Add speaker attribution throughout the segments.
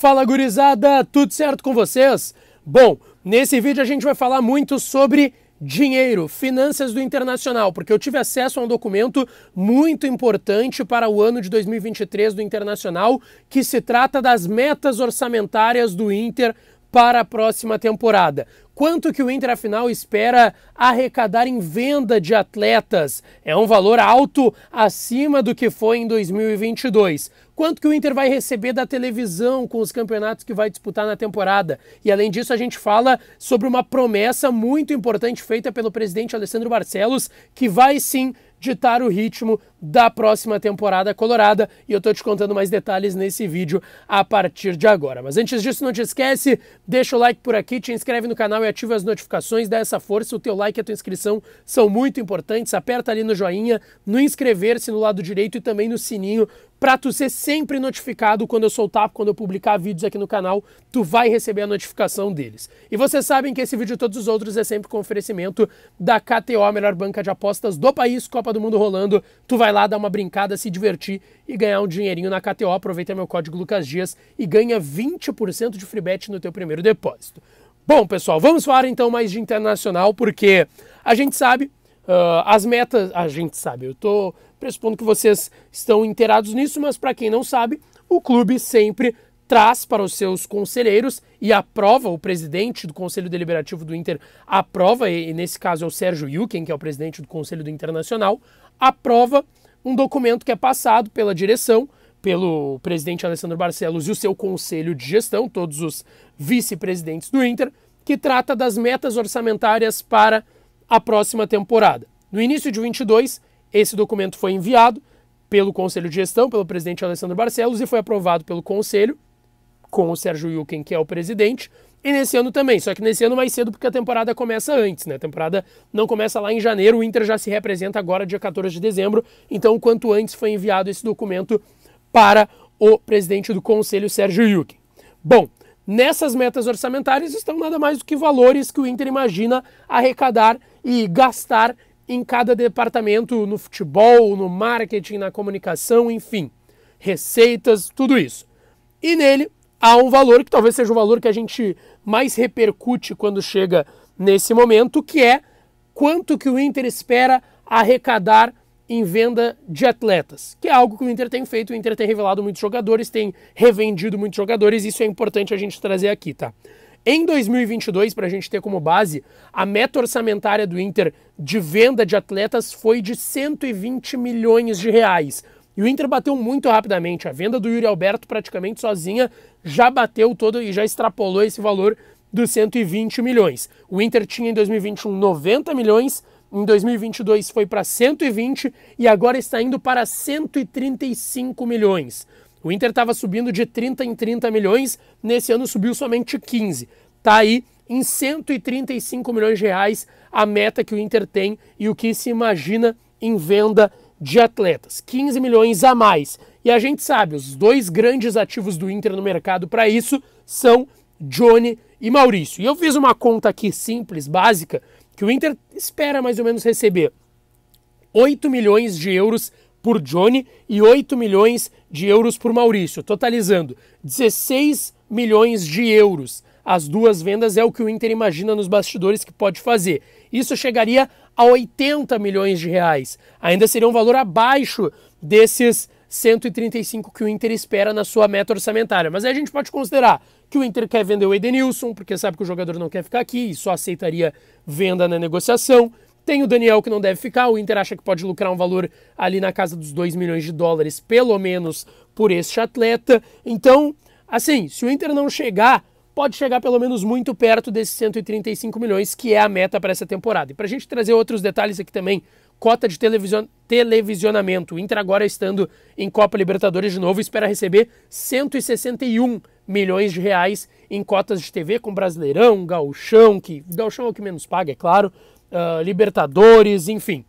Speaker 1: Fala gurizada, tudo certo com vocês? Bom, nesse vídeo a gente vai falar muito sobre dinheiro, finanças do internacional, porque eu tive acesso a um documento muito importante para o ano de 2023 do internacional, que se trata das metas orçamentárias do Inter para a próxima temporada. Quanto que o Inter, afinal, espera arrecadar em venda de atletas? É um valor alto acima do que foi em 2022. Quanto que o Inter vai receber da televisão com os campeonatos que vai disputar na temporada? E além disso, a gente fala sobre uma promessa muito importante feita pelo presidente Alessandro Barcelos, que vai sim ditar o ritmo da próxima temporada colorada e eu tô te contando mais detalhes nesse vídeo a partir de agora. Mas antes disso, não te esquece, deixa o like por aqui, te inscreve no canal e ativa as notificações, dá essa força, o teu like e a tua inscrição são muito importantes, aperta ali no joinha, no inscrever-se no lado direito e também no sininho para tu ser sempre notificado quando eu soltar, quando eu publicar vídeos aqui no canal, tu vai receber a notificação deles. E vocês sabem que esse vídeo e todos os outros é sempre com oferecimento da KTO, a melhor banca de apostas do país, Copa do Mundo rolando. Tu vai lá dar uma brincada, se divertir e ganhar um dinheirinho na KTO. Aproveita meu código Lucas Dias e ganha 20% de free bet no teu primeiro depósito. Bom, pessoal, vamos falar então mais de internacional, porque a gente sabe Uh, as metas, a gente sabe, eu estou pressupondo que vocês estão inteirados nisso, mas para quem não sabe, o clube sempre traz para os seus conselheiros e aprova, o presidente do Conselho Deliberativo do Inter aprova, e nesse caso é o Sérgio Yuken, que é o presidente do Conselho do Internacional, aprova um documento que é passado pela direção, pelo presidente Alessandro Barcelos e o seu conselho de gestão, todos os vice-presidentes do Inter, que trata das metas orçamentárias para a próxima temporada. No início de 22, esse documento foi enviado pelo Conselho de Gestão, pelo presidente Alessandro Barcelos, e foi aprovado pelo Conselho, com o Sérgio Wilken, que é o presidente, e nesse ano também, só que nesse ano mais cedo, porque a temporada começa antes, né? A temporada não começa lá em janeiro, o Inter já se representa agora, dia 14 de dezembro, então quanto antes foi enviado esse documento para o presidente do Conselho, Sérgio Wilken. Bom, Nessas metas orçamentárias estão nada mais do que valores que o Inter imagina arrecadar e gastar em cada departamento, no futebol, no marketing, na comunicação, enfim, receitas, tudo isso. E nele há um valor que talvez seja o valor que a gente mais repercute quando chega nesse momento, que é quanto que o Inter espera arrecadar em venda de atletas, que é algo que o Inter tem feito, o Inter tem revelado muitos jogadores, tem revendido muitos jogadores, isso é importante a gente trazer aqui, tá? Em 2022, para a gente ter como base, a meta orçamentária do Inter de venda de atletas foi de 120 milhões de reais. E o Inter bateu muito rapidamente. A venda do Yuri Alberto, praticamente sozinha, já bateu todo e já extrapolou esse valor dos 120 milhões. O Inter tinha em 2021 90 milhões, em 2022 foi para 120 e agora está indo para 135 milhões. O Inter estava subindo de 30 em 30 milhões, nesse ano subiu somente 15. Tá aí em 135 milhões de reais a meta que o Inter tem e o que se imagina em venda de atletas. 15 milhões a mais. E a gente sabe, os dois grandes ativos do Inter no mercado para isso são Johnny e Maurício. E eu fiz uma conta aqui simples, básica, que o Inter espera mais ou menos receber 8 milhões de euros por Johnny e 8 milhões de euros por Maurício, totalizando 16 milhões de euros. As duas vendas é o que o Inter imagina nos bastidores que pode fazer. Isso chegaria a 80 milhões de reais. Ainda seria um valor abaixo desses 135 que o Inter espera na sua meta orçamentária. Mas aí a gente pode considerar que o Inter quer vender o Edenilson, porque sabe que o jogador não quer ficar aqui e só aceitaria venda na negociação. Tem o Daniel que não deve ficar, o Inter acha que pode lucrar um valor ali na casa dos 2 milhões de dólares, pelo menos, por este atleta. Então, assim, se o Inter não chegar, pode chegar pelo menos muito perto desses 135 milhões, que é a meta para essa temporada. E para a gente trazer outros detalhes aqui também cota de television... televisionamento. O Inter agora estando em Copa Libertadores de novo espera receber 161 milhões de reais em cotas de TV com Brasileirão, Gauchão, que Gauchão é o que menos paga, é claro, uh, Libertadores, enfim.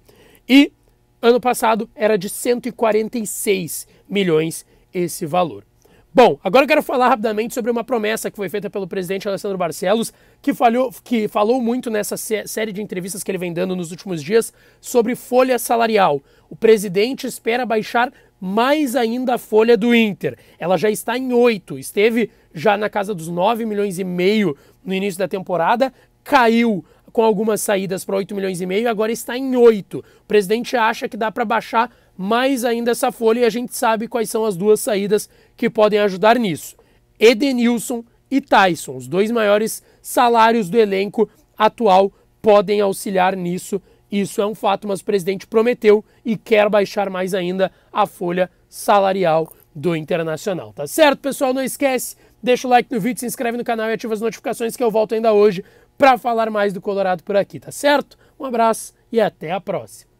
Speaker 1: E ano passado era de 146 milhões esse valor. Bom, agora eu quero falar rapidamente sobre uma promessa que foi feita pelo presidente Alessandro Barcelos, que, falhou, que falou muito nessa série de entrevistas que ele vem dando nos últimos dias sobre folha salarial. O presidente espera baixar mais ainda a folha do Inter. Ela já está em 8, esteve já na casa dos 9 milhões e meio no início da temporada, caiu com algumas saídas para 8 milhões e meio, agora está em 8. O presidente acha que dá para baixar mais ainda essa folha e a gente sabe quais são as duas saídas que podem ajudar nisso. Edenilson e Tyson, os dois maiores salários do elenco atual, podem auxiliar nisso. Isso é um fato, mas o presidente prometeu e quer baixar mais ainda a folha salarial do Internacional. Tá certo, pessoal? Não esquece, deixa o like no vídeo, se inscreve no canal e ativa as notificações que eu volto ainda hoje para falar mais do Colorado por aqui, tá certo? Um abraço e até a próxima.